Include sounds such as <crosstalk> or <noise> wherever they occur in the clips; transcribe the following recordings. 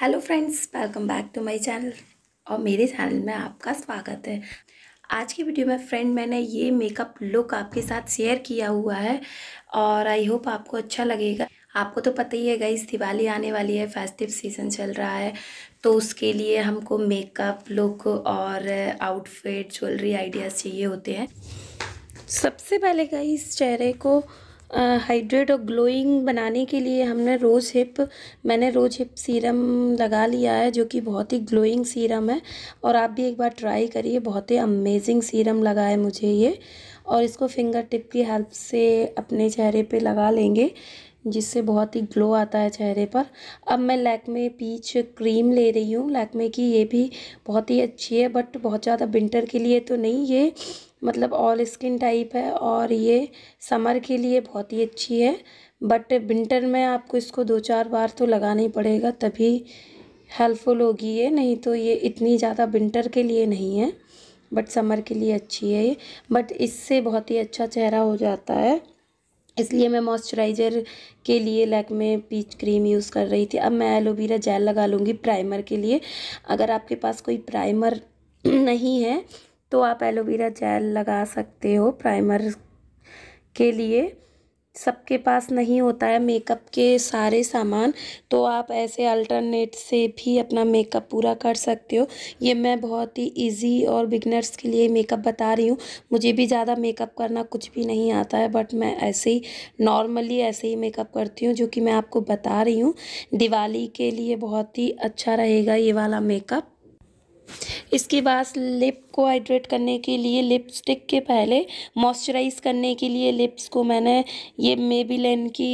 hello friends welcome back to my channel और मेरे channel में आपका स्वागत है आज की वीडियो में फ्रेंड मैंने ये मेकअप लुक आपके साथ शेयर किया हुआ है और आई होप आपको अच्छा लगेगा आपको तो पता ही है गई दिवाली आने वाली है फेस्टिव सीज़न चल रहा है तो उसके लिए हमको मेकअप लुक और आउटफिट ज्वेलरी आइडियाज़ चाहिए होते हैं सबसे पहले गई चेहरे को हाइड्रेट और ग्लोइंग बनाने के लिए हमने रोज़ हिप मैंने रोज़ हिप सीरम लगा लिया है जो कि बहुत ही ग्लोइंग सीरम है और आप भी एक बार ट्राई करिए बहुत ही अमेजिंग सीरम लगा है मुझे ये और इसको फिंगर टिप की हेल्प से अपने चेहरे पे लगा लेंगे जिससे बहुत ही ग्लो आता है चेहरे पर अब मैं लैकमे पीच क्रीम ले रही हूँ लैकमे की ये भी बहुत ही अच्छी है बट बहुत ज़्यादा विंटर के लिए तो नहीं ये मतलब ऑल स्किन टाइप है और ये समर के लिए बहुत ही अच्छी है बट विंटर में आपको इसको दो चार बार तो लगाना ही पड़ेगा तभी हेल्पफुल होगी ये नहीं तो ये इतनी ज़्यादा विंटर के लिए नहीं है बट समर के लिए अच्छी है ये बट इससे बहुत ही अच्छा चेहरा हो जाता है इसलिए मैं मॉइस्चराइज़र के लिए लैक में पीच क्रीम यूज़ कर रही थी अब मैं एलोवेरा जेल लगा लूँगी प्राइमर के लिए अगर आपके पास कोई प्राइमर <clears throat> नहीं है तो आप एलोवेरा जेल लगा सकते हो प्राइमर के लिए सबके पास नहीं होता है मेकअप के सारे सामान तो आप ऐसे अल्टरनेट से भी अपना मेकअप पूरा कर सकते हो ये मैं बहुत ही इजी और बिगनर्स के लिए मेकअप बता रही हूँ मुझे भी ज़्यादा मेकअप करना कुछ भी नहीं आता है बट मैं ऐसे ही नॉर्मली ऐसे ही मेकअप करती हूँ जो कि मैं आपको बता रही हूँ दिवाली के लिए बहुत ही अच्छा रहेगा ये वाला मेकअप इसके बाद लिप को हाइड्रेट करने के लिए लिपस्टिक के पहले मॉइस्चराइज़ करने के लिए लिप्स को मैंने ये मेबीलेन की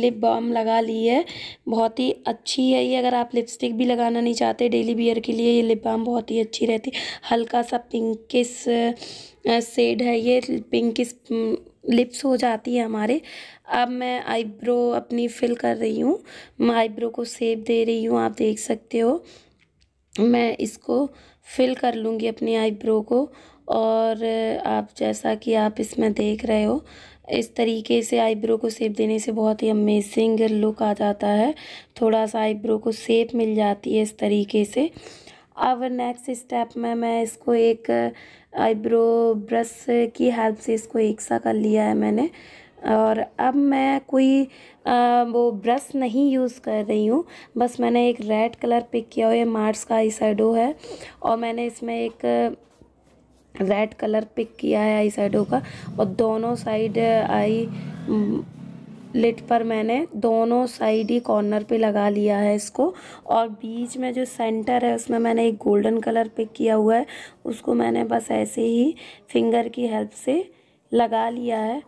लिप बाम लगा ली है बहुत ही अच्छी है ये अगर आप लिपस्टिक भी लगाना नहीं चाहते डेली बियर के लिए ये लिप बाम बहुत ही अच्छी रहती हल्का सा पिंकिस सेड है ये पिंकिस लिप्स हो जाती है हमारे अब मैं आईब्रो अपनी फिल कर रही हूँ मैं आईब्रो को सेप दे रही हूँ आप देख सकते हो मैं इसको फिल कर लूँगी अपनी आईब्रो को और आप जैसा कि आप इसमें देख रहे हो इस तरीके से आईब्रो को सेप देने से बहुत ही अमेजिंग लुक आ जाता है थोड़ा सा आईब्रो को सेप मिल जाती है इस तरीके से अब नेक्स्ट स्टेप में मैं इसको एक आईब्रो ब्रश की हेल्प से इसको एक सा कर लिया है मैंने और अब मैं कोई आ, वो ब्रश नहीं यूज़ कर रही हूँ बस मैंने एक रेड कलर पिक किया हुआ है मार्स का आई है और मैंने इसमें एक रेड कलर पिक किया है आई का और दोनों साइड आई लिट पर मैंने दोनों साइड ही कॉर्नर पे लगा लिया है इसको और बीच में जो सेंटर है उसमें मैंने एक गोल्डन कलर पिक किया हुआ है उसको मैंने बस ऐसे ही फिंगर की हेल्प से लगा लिया है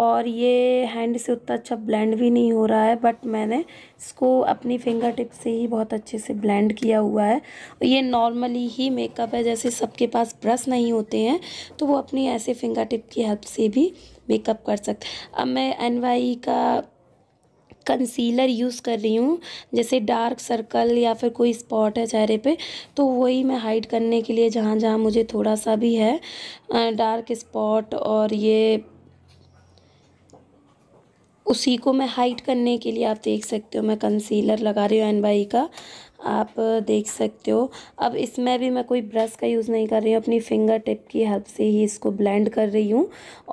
और ये हैंड से उतना अच्छा ब्लेंड भी नहीं हो रहा है बट मैंने इसको अपनी फिंगर टिप से ही बहुत अच्छे से ब्लेंड किया हुआ है ये नॉर्मली ही मेकअप है जैसे सबके पास ब्रश नहीं होते हैं तो वो अपनी ऐसे फिंगर टिप की हेल्प से भी मेकअप कर सकते अब मैं एन e का कंसीलर यूज़ कर रही हूँ जैसे डार्क सर्कल या फिर कोई स्पॉट है चेहरे पे तो वही मैं हाइड करने के लिए जहाँ जहाँ मुझे थोड़ा सा भी है डार्क स्पॉट और ये उसी को मैं हाइड करने के लिए आप देख सकते हो मैं कंसीलर लगा रही हूँ एन बाई का आप देख सकते हो अब इसमें भी मैं कोई ब्रश का यूज़ नहीं कर रही हूँ अपनी फिंगर टिप की हेल्प से ही इसको ब्लेंड कर रही हूँ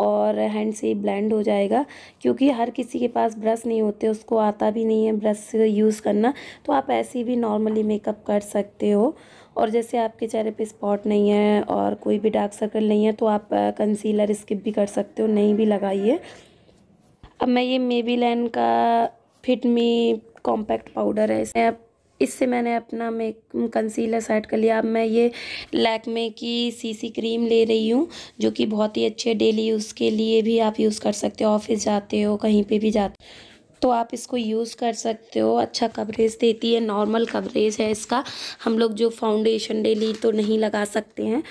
और हैंड से ही ब्लेंड हो जाएगा क्योंकि हर किसी के पास ब्रश नहीं होते उसको आता भी नहीं है ब्रश यूज़ करना तो आप ऐसे भी नॉर्मली मेकअप कर सकते हो और जैसे आपके चेहरे पे स्पॉट नहीं है और कोई भी डार्क सर्कल नहीं है तो आप कंसीलर स्किप भी कर सकते हो नहीं भी लगाइए अब मैं ये मेबी लैन का फिट मी कॉम्पैक्ट पाउडर है इसमें इससे मैंने अपना मेक कंसीलर सेट कर लिया अब मैं ये लैकमे की सीसी क्रीम ले रही हूँ जो कि बहुत ही अच्छे डेली यूज़ के लिए भी आप यूज़ कर सकते हो ऑफिस जाते हो कहीं पे भी जाते हो तो आप इसको यूज़ कर सकते हो अच्छा कवरेज देती है नॉर्मल कवरेज है इसका हम लोग जो फाउंडेशन डेली तो नहीं लगा सकते हैं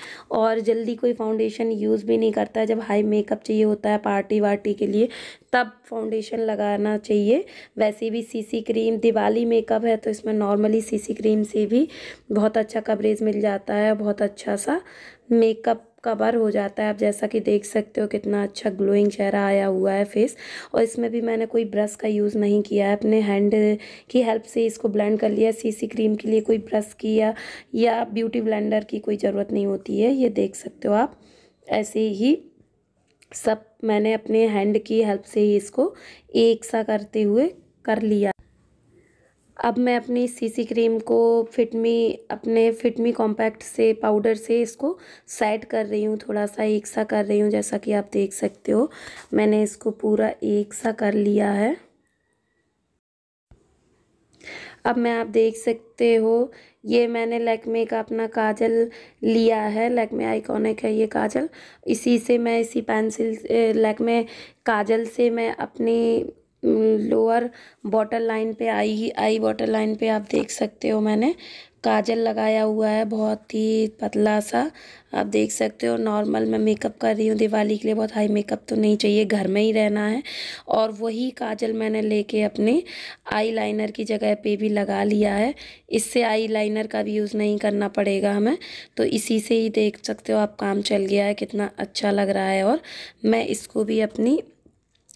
और जल्दी कोई फाउंडेशन यूज़ भी नहीं करता जब हाई मेकअप चाहिए होता है पार्टी वार्टी के लिए तब फाउंडेशन लगाना चाहिए वैसे भी सीसी क्रीम दिवाली मेकअप है तो इसमें नॉर्मली सीसी क्रीम से भी बहुत अच्छा कवरेज मिल जाता है बहुत अच्छा सा मेकअप कवर हो जाता है आप जैसा कि देख सकते हो कितना अच्छा ग्लोइंग चेहरा आया हुआ है फेस और इसमें भी मैंने कोई ब्रश का यूज़ नहीं किया है अपने हैंड की हेल्प से इसको ब्लेंड कर लिया सीसी क्रीम के लिए कोई ब्रश की या, या ब्यूटी ब्लेंडर की कोई ज़रूरत नहीं होती है ये देख सकते हो आप ऐसे ही सब मैंने अपने हैंड की हेल्प से ही इसको एक सा करते हुए कर लिया अब मैं अपनी सीसी क्रीम को फिटमी अपने फिटमी कॉम्पैक्ट से पाउडर से इसको सेट कर रही हूँ थोड़ा सा एक सा कर रही हूँ जैसा कि आप देख सकते हो मैंने इसको पूरा एक सा कर लिया है अब मैं आप देख सकते हो ये मैंने लैकमे का अपना काजल लिया है लैकमे आइकॉनिक है ये काजल इसी से मैं इसी पेंसिल लैक्मे काजल से मैं अपनी लोअर बॉटल लाइन पे आई ही आई बॉटल लाइन पे आप देख सकते हो मैंने काजल लगाया हुआ है बहुत ही पतला सा आप देख सकते हो नॉर्मल मैं मेकअप कर रही हूँ दिवाली के लिए बहुत हाई मेकअप तो नहीं चाहिए घर में ही रहना है और वही काजल मैंने लेके अपने आईलाइनर की जगह पे भी लगा लिया है इससे आईलाइनर का भी यूज़ नहीं करना पड़ेगा हमें तो इसी से ही देख सकते हो आप काम चल गया है कितना अच्छा लग रहा है और मैं इसको भी अपनी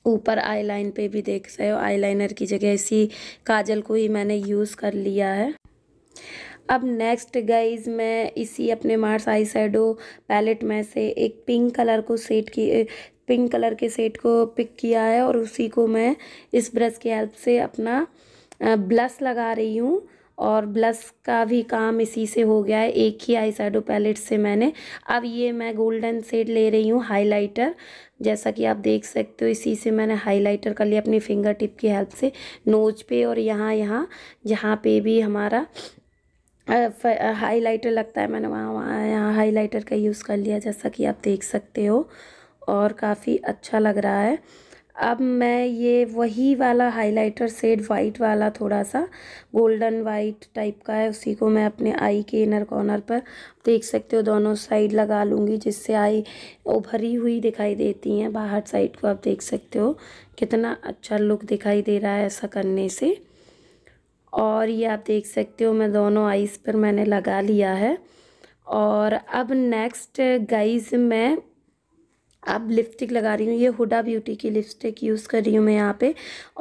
ऊपर आई लाइन पे भी देख सकते हो आई लाइनर की जगह इसी काजल को ही मैंने यूज़ कर लिया है अब नेक्स्ट गाइज मैं इसी अपने मार्स आई सैडो पैलेट में से एक पिंक कलर को सेट की पिंक कलर के सेट को पिक किया है और उसी को मैं इस ब्रश की हेल्प से अपना ब्लश लगा रही हूँ और ब्लश का भी काम इसी से हो गया है एक ही आई साइडो पैलेट से मैंने अब ये मैं गोल्डन सेड ले रही हूँ हाइलाइटर जैसा कि आप देख सकते हो इसी से मैंने हाइलाइटर कर लिया अपनी फिंगर टिप की हेल्प से नोज पे और यहाँ यहाँ जहाँ पे भी हमारा हाइलाइटर लगता है मैंने वहाँ वहाँ यहाँ हाइलाइटर का यूज़ कर लिया जैसा कि आप देख सकते हो और काफ़ी अच्छा लग रहा है अब मैं ये वही वाला हाइलाइटर सेड वाइट वाला थोड़ा सा गोल्डन वाइट टाइप का है उसी को मैं अपने आई के इनर कॉर्नर पर देख सकते हो दोनों साइड लगा लूँगी जिससे आई उभरी हुई दिखाई देती हैं बाहर साइड को आप देख सकते हो कितना अच्छा लुक दिखाई दे रहा है ऐसा करने से और ये आप देख सकते हो मैं दोनों आइज़ पर मैंने लगा लिया है और अब नेक्स्ट गाइज मैं अब लिपस्टिक लगा रही हूँ ये हुडा ब्यूटी की लिपस्टिक यूज़ कर रही हूँ मैं यहाँ पे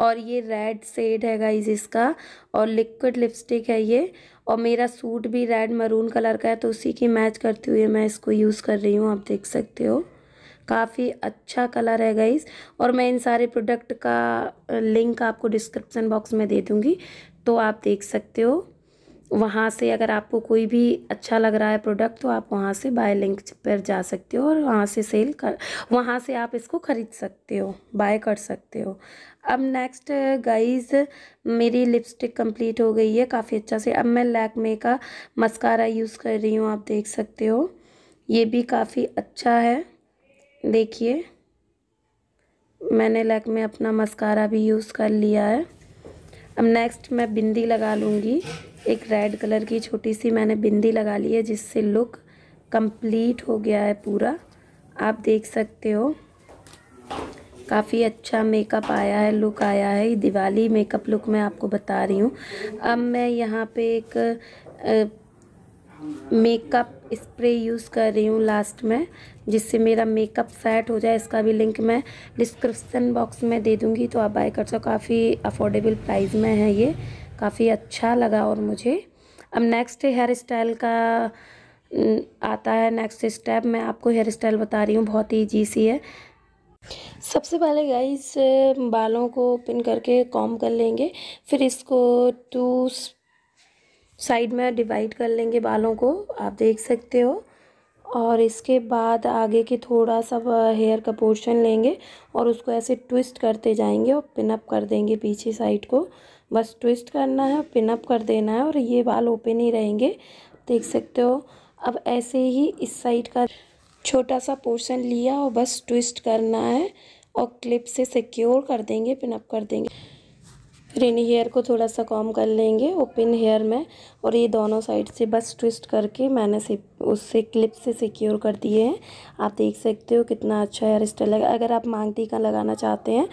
और ये रेड सेड है गाइज इसका और लिक्विड लिपस्टिक है ये और मेरा सूट भी रेड मरून कलर का है तो उसी की मैच करते हुए मैं इसको यूज़ कर रही हूँ आप देख सकते हो काफ़ी अच्छा कलर है गाइज और मैं इन सारे प्रोडक्ट का लिंक आपको डिस्क्रिप्सन बॉक्स में दे दूँगी तो आप देख सकते हो वहाँ से अगर आपको कोई भी अच्छा लग रहा है प्रोडक्ट तो आप वहाँ से बाय लिंक पर जा सकते हो और वहाँ से सेल कर वहाँ से आप इसको ख़रीद सकते हो बाय कर सकते हो अब नेक्स्ट गाइस मेरी लिपस्टिक कंप्लीट हो गई है काफ़ी अच्छा से अब मैं लैकमे का मस्कारा यूज़ कर रही हूँ आप देख सकते हो ये भी काफ़ी अच्छा है देखिए मैंने लैकमे अपना मस्कारा भी यूज़ कर लिया है अब नेक्स्ट मैं बिंदी लगा लूँगी एक रेड कलर की छोटी सी मैंने बिंदी लगा ली है जिससे लुक कंप्लीट हो गया है पूरा आप देख सकते हो काफ़ी अच्छा मेकअप आया है लुक आया है दिवाली मेकअप लुक मैं आपको बता रही हूँ अब मैं यहाँ पे एक मेकअप स्प्रे यूज़ कर रही हूँ लास्ट में जिससे मेरा मेकअप सेट हो जाए इसका भी लिंक मैं डिस्क्रिप्सन बॉक्स में दे दूँगी तो आप बाय कर सको काफ़ी अफोर्डेबल प्राइस में है ये काफ़ी अच्छा लगा और मुझे अब नेक्स्ट हेयर स्टाइल का आता है नेक्स्ट स्टेप मैं आपको हेयर स्टाइल बता रही हूँ बहुत ही ईजी सी है सबसे पहले गाइस बालों को पिन करके कॉम कर लेंगे फिर इसको टू साइड में डिवाइड कर लेंगे बालों को आप देख सकते हो और इसके बाद आगे के थोड़ा सा हेयर का पोर्शन लेंगे और उसको ऐसे ट्विस्ट करते जाएंगे और पिनअप कर देंगे पीछे साइड को बस ट्विस्ट करना है पिनअप कर देना है और ये बाल ओपन ही रहेंगे देख सकते हो अब ऐसे ही इस साइड का छोटा सा पोर्शन लिया और बस ट्विस्ट करना है और क्लिप से सिक्योर कर देंगे पिनअप कर देंगे फिर इन हेयर को थोड़ा सा कॉम कर लेंगे ओपन हेयर में और ये दोनों साइड से बस ट्विस्ट करके मैंने से उससे क्लिप से सिक्योर कर दिए हैं आप देख सकते हो कितना अच्छा हेयर स्टाइल है अगर आप मांगती का लगाना चाहते हैं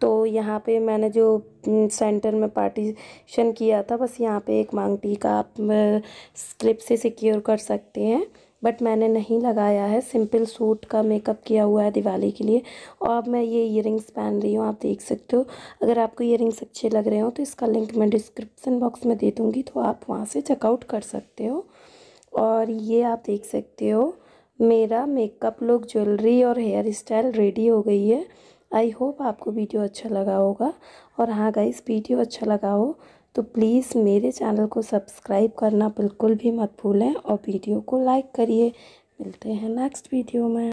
तो यहाँ पे मैंने जो सेंटर में पार्टीशन किया था बस यहाँ पे एक मांगटी का आप क्लिप से सिक्योर कर सकते हैं बट मैंने नहीं लगाया है सिंपल सूट का मेकअप किया हुआ है दिवाली के लिए और अब मैं ये इयर पहन रही हूँ आप देख सकते हो अगर आपको इयर अच्छे लग रहे हो तो इसका लिंक मैं डिस्क्रिप्सन बॉक्स में दे दूँगी तो आप वहाँ से चेकआउट कर सकते हो और ये आप देख सकते हो मेरा मेकअप लुक ज्वेलरी और हेयर स्टाइल रेडी हो गई है आई होप आपको वीडियो अच्छा लगा होगा और हाँ गाइस वीडियो अच्छा लगा हो तो प्लीज़ मेरे चैनल को सब्सक्राइब करना बिल्कुल भी मत भूलें और वीडियो को लाइक करिए मिलते हैं नेक्स्ट वीडियो में